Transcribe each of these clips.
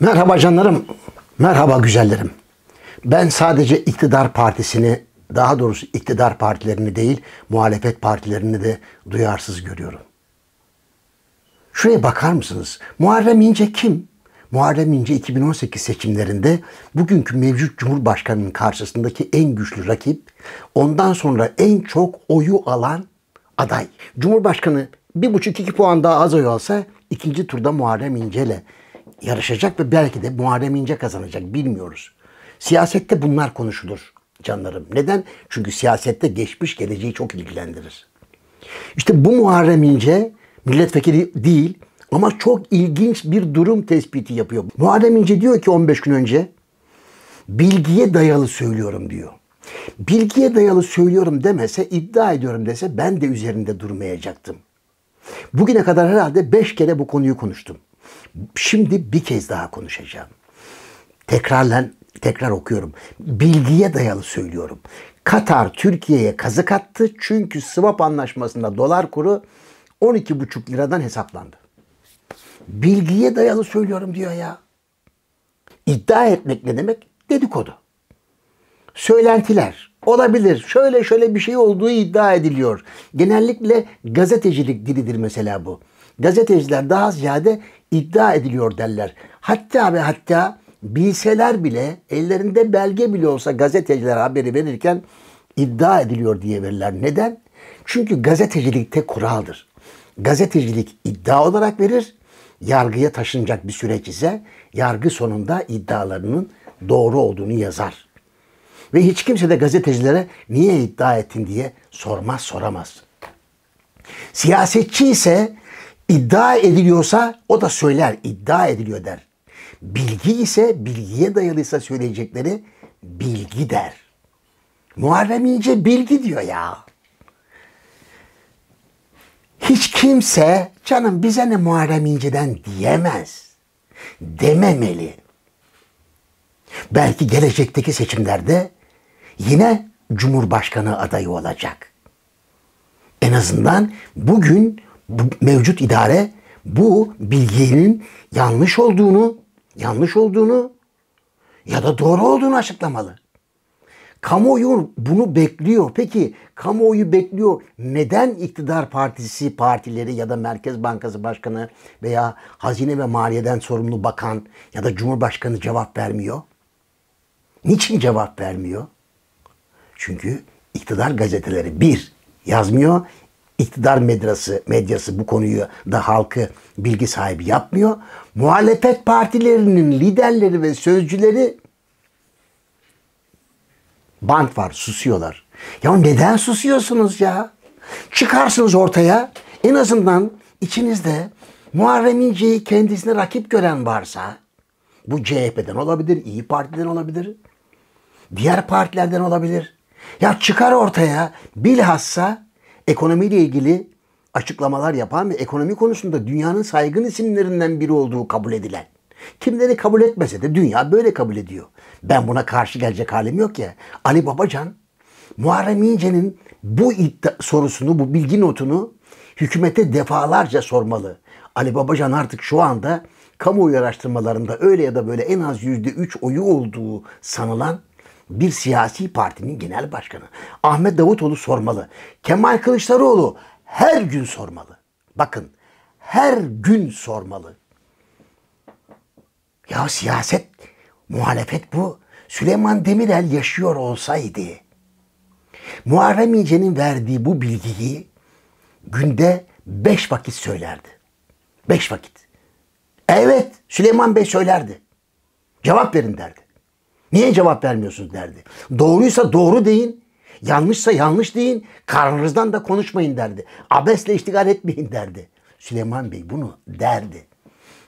Merhaba canlarım, merhaba güzellerim. Ben sadece iktidar partisini, daha doğrusu iktidar partilerini değil, muhalefet partilerini de duyarsız görüyorum. Şuraya bakar mısınız? Muharrem İnce kim? Muharrem İnce 2018 seçimlerinde bugünkü mevcut Cumhurbaşkanı'nın karşısındaki en güçlü rakip, ondan sonra en çok oyu alan aday. Cumhurbaşkanı bir buçuk iki puan daha az oy alsa ikinci turda Muharrem İnce ile yarışacak ve belki de Muharrem İnce kazanacak bilmiyoruz. Siyasette bunlar konuşulur canlarım. Neden? Çünkü siyasette geçmiş geleceği çok ilgilendirir. İşte bu Muharrem İnce milletvekili değil ama çok ilginç bir durum tespiti yapıyor. Muharrem İnce diyor ki 15 gün önce bilgiye dayalı söylüyorum diyor. Bilgiye dayalı söylüyorum demese, iddia ediyorum dese ben de üzerinde durmayacaktım. Bugüne kadar herhalde 5 kere bu konuyu konuştum. Şimdi bir kez daha konuşacağım. Tekrarlen tekrar okuyorum. Bilgiye dayalı söylüyorum. Katar Türkiye'ye kazık attı çünkü swap anlaşmasında dolar kuru 12,5 liradan hesaplandı. Bilgiye dayalı söylüyorum diyor ya. İddia etmek ne demek? Dedikodu. Söylentiler. Olabilir. Şöyle şöyle bir şey olduğu iddia ediliyor. Genellikle gazetecilik dilidir mesela bu. Gazeteciler daha ziyade iddia ediliyor derler. Hatta ve hatta bilseler bile ellerinde belge bile olsa gazeteciler haberi verirken iddia ediliyor diye verirler. Neden? Çünkü gazetecilikte kuraldır. Gazetecilik iddia olarak verir. Yargıya taşınacak bir süreç ise yargı sonunda iddialarının doğru olduğunu yazar. Ve hiç kimse de gazetecilere niye iddia ettin diye sormaz soramaz. Siyasetçi ise İddia ediliyorsa o da söyler, iddia ediliyor der. Bilgi ise bilgiye dayalıysa söyleyecekleri bilgi der. Muharrem İnce bilgi diyor ya. Hiç kimse canım bize ne Muharrem İnce'den diyemez. Dememeli. Belki gelecekteki seçimlerde yine Cumhurbaşkanı adayı olacak. En azından bugün bu mevcut idare bu bilginin yanlış olduğunu, yanlış olduğunu ya da doğru olduğunu açıklamalı. Kamuoyu bunu bekliyor. Peki kamuoyu bekliyor. Neden iktidar partisi partileri ya da Merkez Bankası Başkanı veya Hazine ve Maliye'den sorumlu bakan ya da Cumhurbaşkanı cevap vermiyor? Niçin cevap vermiyor? Çünkü iktidar gazeteleri bir yazmıyor, iktidar medyası, medyası bu konuyu da halkı bilgi sahibi yapmıyor. Muhalefet partilerinin liderleri ve sözcüleri bant var susuyorlar. Ya neden susuyorsunuz ya? Çıkarsınız ortaya en azından içinizde Muharrem İnce'yi kendisine rakip gören varsa bu CHP'den olabilir, İyi Parti'den olabilir, diğer partilerden olabilir. Ya çıkar ortaya bilhassa ekonomiyle ilgili açıklamalar yapan ve ekonomi konusunda dünyanın saygın isimlerinden biri olduğu kabul edilen. Kimleri kabul etmese de dünya böyle kabul ediyor. Ben buna karşı gelecek halim yok ya. Ali Babacan, Muharrem İnce'nin bu iddia sorusunu, bu bilgi notunu hükümete defalarca sormalı. Ali Babacan artık şu anda kamuoyu araştırmalarında öyle ya da böyle en az %3 oyu olduğu sanılan bir siyasi partinin genel başkanı Ahmet Davutoğlu sormalı. Kemal Kılıçdaroğlu her gün sormalı. Bakın her gün sormalı. Ya siyaset, muhalefet bu. Süleyman Demirel yaşıyor olsaydı Muharrem İnce'nin verdiği bu bilgiyi günde beş vakit söylerdi. Beş vakit. Evet Süleyman Bey söylerdi. Cevap verin derdi. Niye cevap vermiyorsunuz derdi. Doğruysa doğru deyin. Yanlışsa yanlış deyin. Karnınızdan da konuşmayın derdi. Abesle iştigal etmeyin derdi. Süleyman Bey bunu derdi.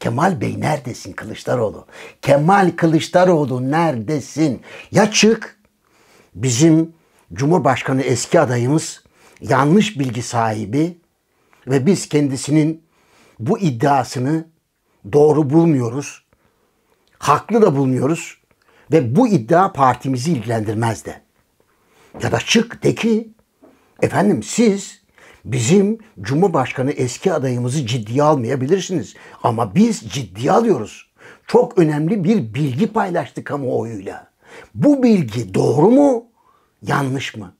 Kemal Bey neredesin Kılıçdaroğlu? Kemal Kılıçdaroğlu neredesin? Ya çık bizim Cumhurbaşkanı eski adayımız yanlış bilgi sahibi ve biz kendisinin bu iddiasını doğru bulmuyoruz. Haklı da bulmuyoruz. Ve bu iddia partimizi ilgilendirmez de. Ya da çık de ki efendim siz bizim Cumhurbaşkanı eski adayımızı ciddiye almayabilirsiniz. Ama biz ciddiye alıyoruz. Çok önemli bir bilgi paylaştık kamuoyuyla. Bu bilgi doğru mu? Yanlış mı?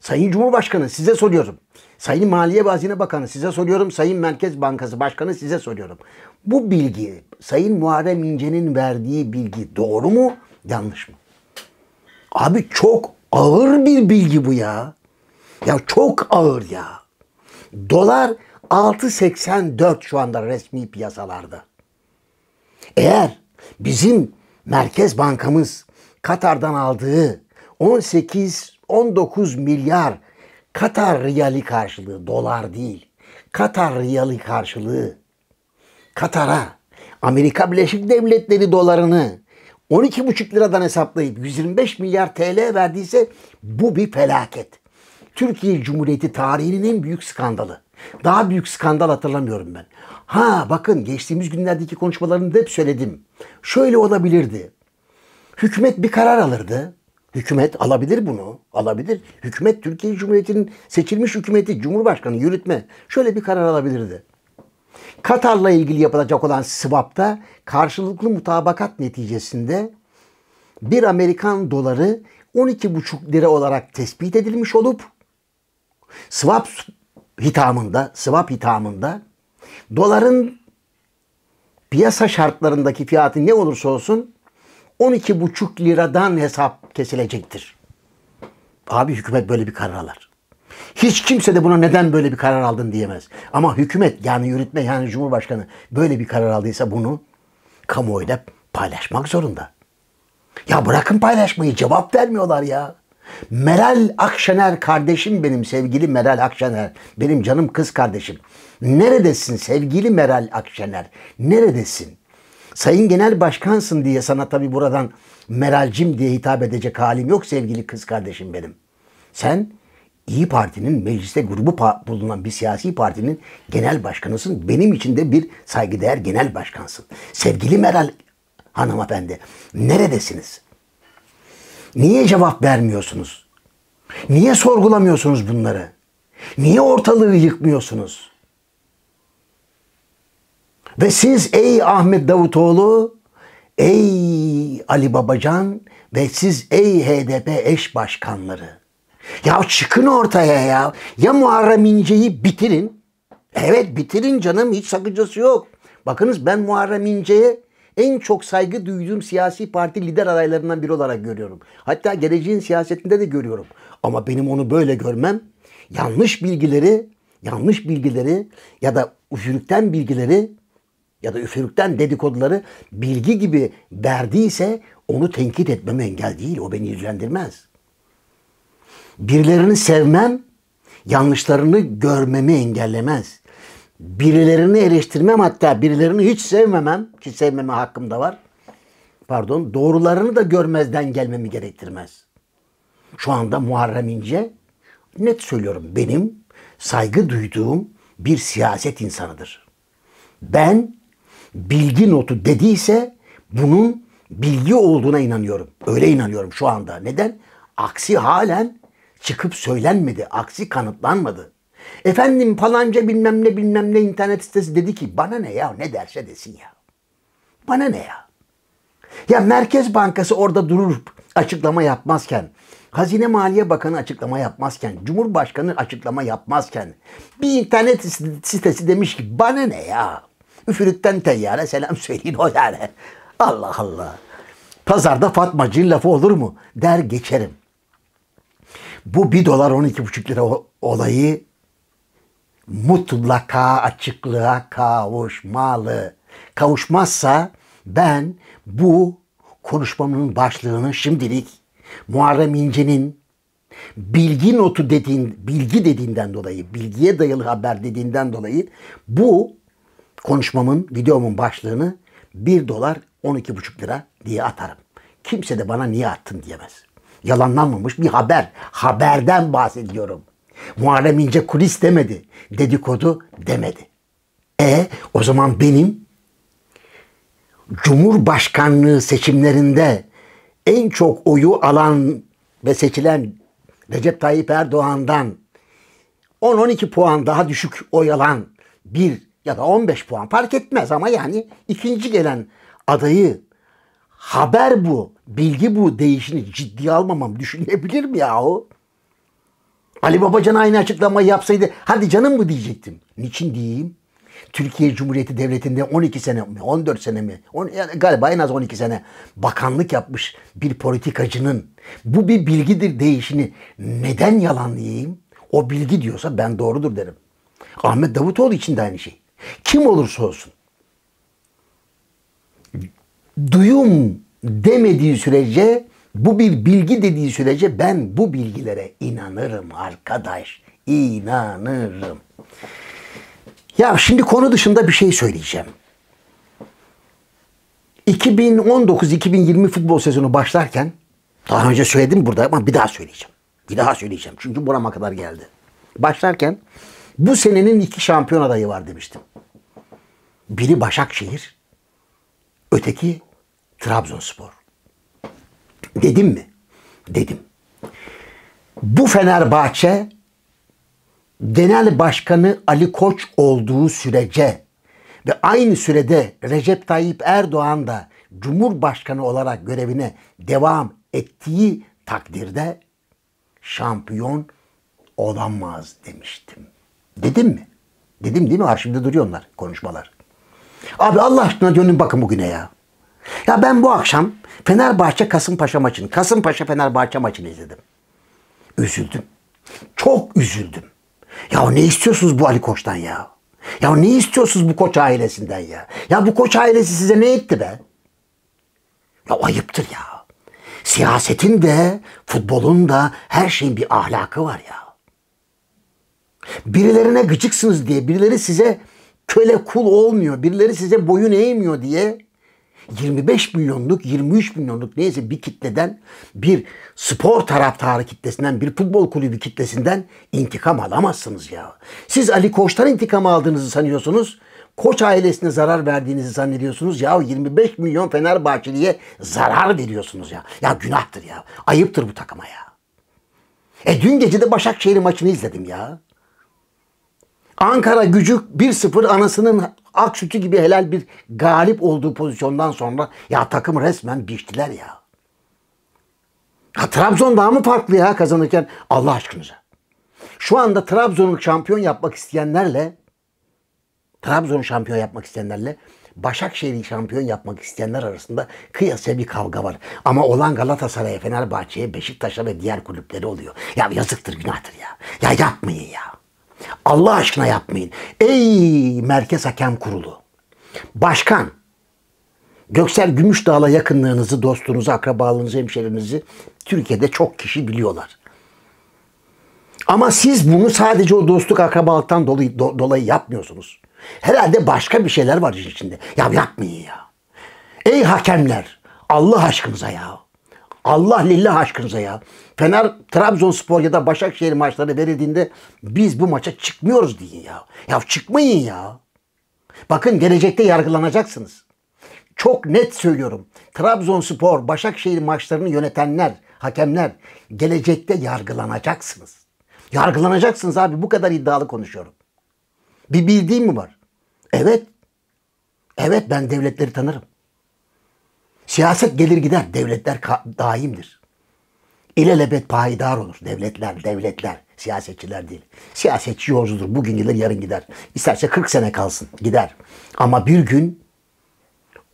Sayın Cumhurbaşkanı size soruyorum. Sayın Maliye ve Hazine Bakanı size soruyorum. Sayın Merkez Bankası Başkanı size soruyorum. Bu bilgi Sayın Muharrem İnce'nin verdiği bilgi doğru mu? Yanlış mı? Abi çok ağır bir bilgi bu ya. Ya çok ağır ya. Dolar 6.84 şu anda resmi piyasalarda. Eğer bizim Merkez Bankamız Katar'dan aldığı 18-19 milyar Katar riyali karşılığı dolar değil. Katar riyali karşılığı Katar'a Amerika Birleşik Devletleri dolarını 12,5 liradan hesaplayıp 125 milyar TL verdiyse bu bir felaket. Türkiye Cumhuriyeti tarihinin en büyük skandalı. Daha büyük skandal hatırlamıyorum ben. Ha bakın geçtiğimiz günlerdeki konuşmalarımda hep söyledim. Şöyle olabilirdi. Hükümet bir karar alırdı. Hükümet alabilir bunu. Alabilir. Hükümet Türkiye Cumhuriyeti'nin seçilmiş hükümeti, Cumhurbaşkanı, yürütme şöyle bir karar alabilirdi. Katar'la ilgili yapılacak olan swap'ta karşılıklı mutabakat neticesinde bir Amerikan doları 12,5 lira olarak tespit edilmiş olup swap hitamında, swap hitamında doların piyasa şartlarındaki fiyatı ne olursa olsun 12,5 liradan hesap kesilecektir. Abi hükümet böyle bir karar alır. Hiç kimse de buna neden böyle bir karar aldın diyemez. Ama hükümet yani yürütme yani Cumhurbaşkanı böyle bir karar aldıysa bunu kamuoyuyla paylaşmak zorunda. Ya bırakın paylaşmayı cevap vermiyorlar ya. Meral Akşener kardeşim benim sevgili Meral Akşener. Benim canım kız kardeşim. Neredesin sevgili Meral Akşener? Neredesin? Sayın Genel Başkansın diye sana tabi buradan Meralcim diye hitap edecek halim yok sevgili kız kardeşim benim. Sen İyi Parti'nin mecliste grubu bulunan bir siyasi partinin genel başkanısın. Benim için de bir saygıdeğer genel başkansın. Sevgili Meral hanımefendi, neredesiniz? Niye cevap vermiyorsunuz? Niye sorgulamıyorsunuz bunları? Niye ortalığı yıkmıyorsunuz? Ve siz ey Ahmet Davutoğlu, ey Ali Babacan ve siz ey HDP eş başkanları ya çıkın ortaya ya. Ya Muharrem İnce'yi bitirin. Evet bitirin canım hiç sakıncası yok. Bakınız ben Muharrem İnce'ye en çok saygı duyduğum siyasi parti lider adaylarından biri olarak görüyorum. Hatta geleceğin siyasetinde de görüyorum. Ama benim onu böyle görmem yanlış bilgileri, yanlış bilgileri ya da üfürükten bilgileri ya da üfürükten dedikoduları bilgi gibi verdiyse onu tenkit etmeme engel değil. O beni ilgilendirmez. Birilerini sevmem yanlışlarını görmemi engellemez. Birilerini eleştirmem hatta birilerini hiç sevmemem ki sevmeme hakkım da var. Pardon doğrularını da görmezden gelmemi gerektirmez. Şu anda Muharrem İnce net söylüyorum benim saygı duyduğum bir siyaset insanıdır. Ben bilgi notu dediyse bunun bilgi olduğuna inanıyorum. Öyle inanıyorum şu anda. Neden? Aksi halen çıkıp söylenmedi. Aksi kanıtlanmadı. Efendim falanca bilmem ne bilmem ne internet sitesi dedi ki bana ne ya ne derse desin ya. Bana ne ya? Ya Merkez Bankası orada durur açıklama yapmazken, Hazine Maliye Bakanı açıklama yapmazken, Cumhurbaşkanı açıklama yapmazken bir internet sitesi demiş ki bana ne ya? Üfürükten teyyare selam söyleyin o yani. Allah Allah. Pazarda Fatmacı'nın lafı olur mu? Der geçerim bu 1 dolar 12,5 lira olayı mutlaka açıklığa kavuşmalı. Kavuşmazsa ben bu konuşmamın başlığını şimdilik Muharrem İnce'nin bilgi notu dediğin, bilgi dediğinden dolayı, bilgiye dayalı haber dediğinden dolayı bu konuşmamın, videomun başlığını 1 dolar 12,5 lira diye atarım. Kimse de bana niye attın diyemez. Yalanlanmamış bir haber. Haberden bahsediyorum. Muharrem İnce kulis demedi. Dedikodu demedi. E o zaman benim Cumhurbaşkanlığı seçimlerinde en çok oyu alan ve seçilen Recep Tayyip Erdoğan'dan 10-12 puan daha düşük oy alan bir ya da 15 puan fark etmez ama yani ikinci gelen adayı haber bu, bilgi bu değişini ciddiye almamam düşünebilir mi yahu? Ali Babacan aynı açıklamayı yapsaydı hadi canım mı diyecektim. Niçin diyeyim? Türkiye Cumhuriyeti Devleti'nde 12 sene mi, 14 sene mi, on, yani galiba en az 12 sene bakanlık yapmış bir politikacının bu bir bilgidir değişini neden yalanlayayım? O bilgi diyorsa ben doğrudur derim. Ahmet Davutoğlu için de aynı şey. Kim olursa olsun duyum demediği sürece bu bir bilgi dediği sürece ben bu bilgilere inanırım arkadaş. İnanırım. Ya şimdi konu dışında bir şey söyleyeceğim. 2019-2020 futbol sezonu başlarken daha önce söyledim burada ama bir daha söyleyeceğim. Bir daha söyleyeceğim. Çünkü burama kadar geldi. Başlarken bu senenin iki şampiyon adayı var demiştim. Biri Başakşehir, öteki Trabzonspor. Dedim mi? Dedim. Bu Fenerbahçe genel başkanı Ali Koç olduğu sürece ve aynı sürede Recep Tayyip Erdoğan da Cumhurbaşkanı olarak görevine devam ettiği takdirde şampiyon olamaz demiştim. Dedim mi? Dedim değil mi? Arşivde duruyor onlar konuşmalar. Abi Allah aşkına dönün bakın bugüne ya. Ya ben bu akşam Fenerbahçe Kasımpaşa maçını, Kasımpaşa Fenerbahçe maçını izledim. Üzüldüm. Çok üzüldüm. Ya ne istiyorsunuz bu Ali Koç'tan ya? Ya ne istiyorsunuz bu koç ailesinden ya? Ya bu koç ailesi size ne etti be? Ya ayıptır ya. Siyasetin de, futbolun da her şeyin bir ahlakı var ya. Birilerine gıcıksınız diye, birileri size köle kul olmuyor, birileri size boyun eğmiyor diye 25 milyonluk, 23 milyonluk neyse bir kitleden, bir spor taraftarı kitlesinden, bir futbol kulübü kitlesinden intikam alamazsınız ya. Siz Ali Koç'tan intikam aldığınızı sanıyorsunuz. Koç ailesine zarar verdiğinizi zannediyorsunuz ya 25 milyon Fenerbahçeli'ye zarar veriyorsunuz ya. Ya günahtır ya. Ayıptır bu takıma ya. E dün gece de Başakşehir maçını izledim ya. Ankara gücü 1-0 anasının ak sütü gibi helal bir galip olduğu pozisyondan sonra ya takım resmen biçtiler ya. Ha, Trabzon daha mı farklı ya kazanırken Allah aşkınıza. Şu anda Trabzon'u şampiyon yapmak isteyenlerle Trabzon'u şampiyon yapmak isteyenlerle Başakşehir'i şampiyon yapmak isteyenler arasında kıyasaya bir kavga var. Ama olan Galatasaray'a, Fenerbahçe'ye, Beşiktaş'a ve diğer kulüpleri oluyor. Ya yazıktır, günahtır ya. Ya yapmayın ya. Allah aşkına yapmayın. Ey Merkez Hakem Kurulu. Başkan. Göksel Gümüşdağ'la yakınlığınızı, dostunuzu, akrabalığınızı, hemşerinizi Türkiye'de çok kişi biliyorlar. Ama siz bunu sadece o dostluk akrabalıktan dolayı, do, dolayı yapmıyorsunuz. Herhalde başka bir şeyler var içinde. Ya yapmayın ya. Ey hakemler Allah aşkımıza ya. Allah lillah aşkınıza ya. Fener, Trabzonspor ya da Başakşehir maçları verildiğinde biz bu maça çıkmıyoruz deyin ya. Ya çıkmayın ya. Bakın gelecekte yargılanacaksınız. Çok net söylüyorum. Trabzonspor, Başakşehir maçlarını yönetenler, hakemler gelecekte yargılanacaksınız. Yargılanacaksınız abi bu kadar iddialı konuşuyorum. Bir bildiğim mi var? Evet. Evet ben devletleri tanırım. Siyaset gelir gider, devletler daimdir. İlelebet payidar olur. Devletler, devletler, siyasetçiler değil. Siyasetçi yolcudur. Bugün gelir, yarın gider. İsterse 40 sene kalsın, gider. Ama bir gün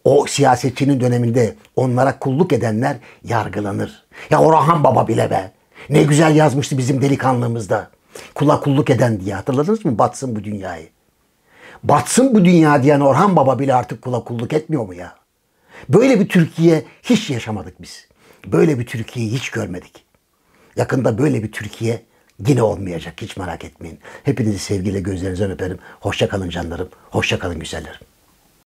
o siyasetçinin döneminde onlara kulluk edenler yargılanır. Ya Orhan Baba bile be. Ne güzel yazmıştı bizim delikanlımızda. Kula kulluk eden diye hatırladınız mı? Batsın bu dünyayı. Batsın bu dünya diyen Orhan Baba bile artık kula kulluk etmiyor mu ya? Böyle bir Türkiye hiç yaşamadık biz. Böyle bir Türkiye hiç görmedik. Yakında böyle bir Türkiye yine olmayacak. Hiç merak etmeyin. Hepinizi sevgiyle gözlerinizden öperim. Hoşça kalın canlarım. Hoşça kalın güzellerim.